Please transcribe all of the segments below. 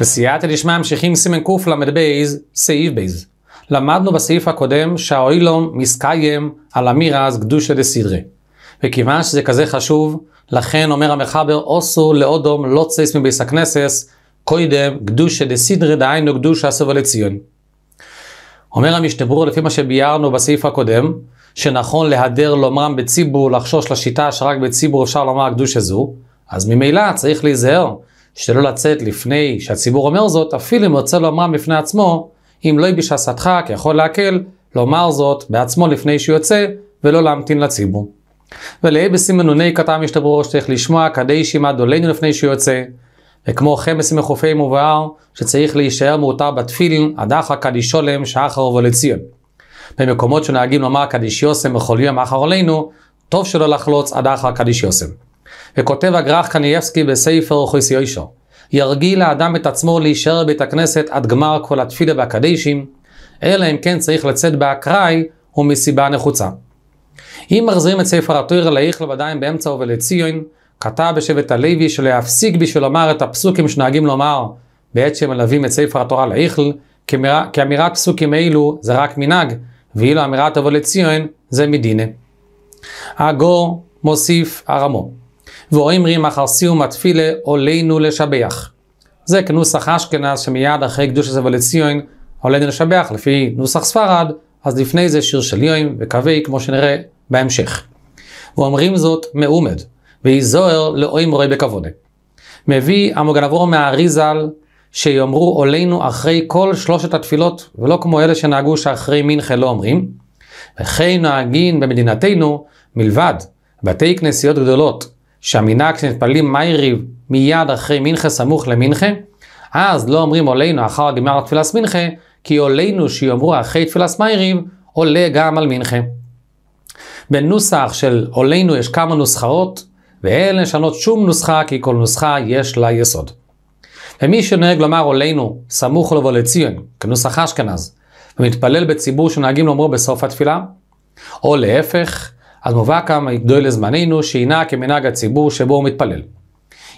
בסייעתא דשמיא ממשיכים סימן קל"ב, סעיף בייז. למדנו בסעיף הקודם שהאוילום מסקיים על אמירס קדושה סדרי. וכיוון שזה כזה חשוב, לכן אומר המחבר אוסו לאודום לא צייס מביס הכנסס, קוידם קדושה סדרי דהיינו קדושה סובה לציון. אומר המשתברור לפי מה שביארנו בסעיף הקודם, שנכון להדר לומרם בציבור, לחשוש לשיטה שרק בציבור אפשר לומר הקדושה זו, אז ממילא צריך להיזהר שלא לצאת לפני שהציבור אומר זאת, אפילו אם רוצה לומרם בפני עצמו, אם לא יביש עשתך כי יכול להקל, לומר זאת בעצמו לפני שהוא יוצא, ולא להמתין לציבור. ולאי בסימנוני כתב משתברו שצריך לשמוע כדי שימע דולנו לפני שהוא יוצא. וכמו חמס כן מחופי מובהר, שצריך להישאר מעוטר בתפילין, עד הדחא קדישולם שאחר לציון. במקומות שנהגים לומר קדיש יוסם בכל יום אחר עלינו, טוב שלא לחלוץ עד אחר קדיש יוסם. וכותב הגרח קנייבסקי בספר חוסיושו, ירגיל האדם את עצמו להישאר בבית הכנסת עד גמר כל התפילה והקדישים, אלא אם כן צריך לצאת באקראי ומסיבה נחוצה. אם מחזירים את ספר התויר לאיך לבדיים באמצע ובלציון, כתב בשבט הלוי שלהפסיק בשביל לומר את הפסוקים שנוהגים לומר בעת שמלווים את ספר התורה לאיכל, כי אמירת פסוקים אלו זה רק מנהג, ואילו אמירת אבו לציון זה מדינה. הגו מוסיף הרמו. ואומרים אחר סיום התפילה עולנו לשבח. זה כנוסח אשכנז שמיד אחרי קדוש הזה ולציון עולנו לשבח לפי נוסח ספרד, אז לפני זה שיר של יוים וקווי כמו שנראה בהמשך. ואומרים זאת מעומד, ויהי זוהר לאוים רואה בכבודה. מביא המוגנבור מהאריזל שיאמרו עולנו אחרי כל שלושת התפילות, ולא כמו אלה שנהגו שאחרי מנחה לא אומרים. וכן נוהגים במדינתנו מלבד בתי כנסיות גדולות שהמנהג כשמתפללים מייריב מיד אחרי מנחה סמוך למנחה, אז לא אומרים עולנו אחר הגמר תפילס מנחה, כי עולנו שיאמרו אחרי תפילס מייריב, עולה גם על מנחה. בנוסח של עולנו יש כמה נוסחאות, ואין לשנות שום נוסחה, כי כל נוסחה יש לה יסוד. ומי שנוהג לומר עולנו סמוך לבוא לציון, כנוסח אשכנז, ומתפלל בציבור שנוהגים לומרו בסוף התפילה, או להפך, אז מובא כמה גדול לזמננו, שינהג כמנהג הציבור שבו הוא מתפלל.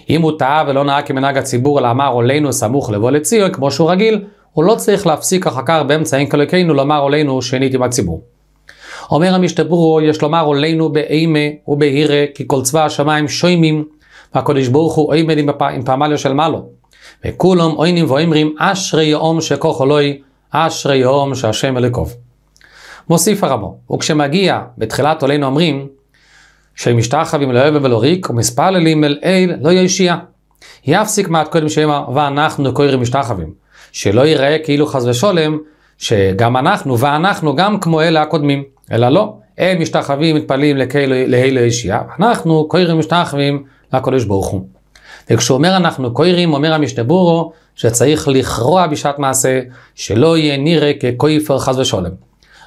אם הוא טעה ולא נהג כמנהג הציבור, אלא אמר עולנו סמוך לבוא לציון, כמו שהוא רגיל, הוא לא צריך להפסיק אחר כך באמצע אין כלוקינו לומר עולנו שנית עם הציבור. אומר המשתברו, יש לומר עולנו באימה ובהירה, כי כל צבא השמיים שוימים, והקדוש ברוך הוא עומד עם, הפ... עם פעמליו של מעלו. וכולם עוינים ואומרים אשרי יום שכוח אלוהי, אשרי יום שהשם אליקוב. מוסיף הרבו, וכשמגיע בתחילת עולנו אומרים, שמשתחווים לאוהב ולא ריק, ומספללים אל אל לא יושיע. יפסיק מעט קודם שמא ואנחנו קוראים משתחווים, שלא ייראה כאילו חס ושולם, שגם אנחנו, ואנחנו גם כמו אלה הקודמים, אלא לא, הם משתחווים, מתפללים לאל יושיע, אנחנו קוראים משתחווים לקדוש ברוך הוא. וכשהוא אומר אנחנו קוירים, אומר המשנה בורו, שצריך לכרוע בשעת מעשה, שלא יהיה נראה ככויפר חס ושולם.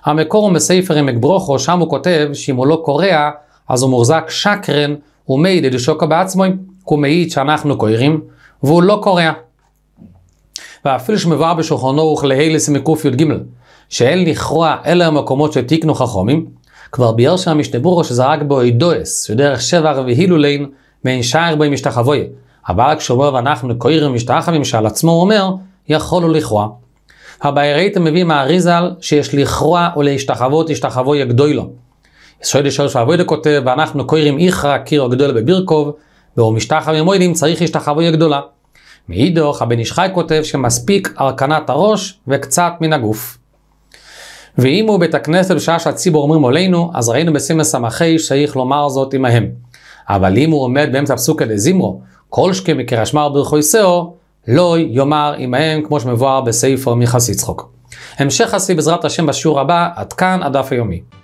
המקור הוא מספר עמק ברוכו, שם הוא כותב שאם הוא לא קורע, אז הוא מוחזק שקרן ומעיד השוקה בעצמו, הוא מעיד שאנחנו קוראים, והוא לא קורע. ואפילו שמבואר בשולחון אורוך להילס מקי"ג, שאין לכרוע אלא המקומות שתיקנו חכומים, כבר ביאר שם המשתברו שזרק בו אידואס, שדרך שבח והילולין, מעין שער בו משתחוויה. אבל כשאומר ואנחנו קוראים משתחווים שעל עצמו הוא אומר, יכולו לכרוע. הבאירייתא מביא מהאריזל שיש לכרוע או להשתחוות, השתחוו יגדוילו. ישראל ישראל שעבודה כותב, ואנחנו קוראים איכרא קירו גדול בבירקוב, באור משתחווה מוידים צריך השתחוו יגדולה. מאידוך, הבן איש חי כותב שמספיק הרכנת הראש וקצת מן הגוף. ואם הוא בית הכנסת בשעה שהציבור אומרים עלינו, אז ראינו בסימן סמכי שצריך לומר זאת עמהם. אבל אם הוא עומד באמצע פסוקת דזימרו, כל שכם יקרא שמר ברכוי שאו, לא יאמר עמהם, כמו שמבואר בסעיף רמיחס יצחוק. המשך עשי בעזרת השם בשיעור הבא, עד כאן הדף היומי.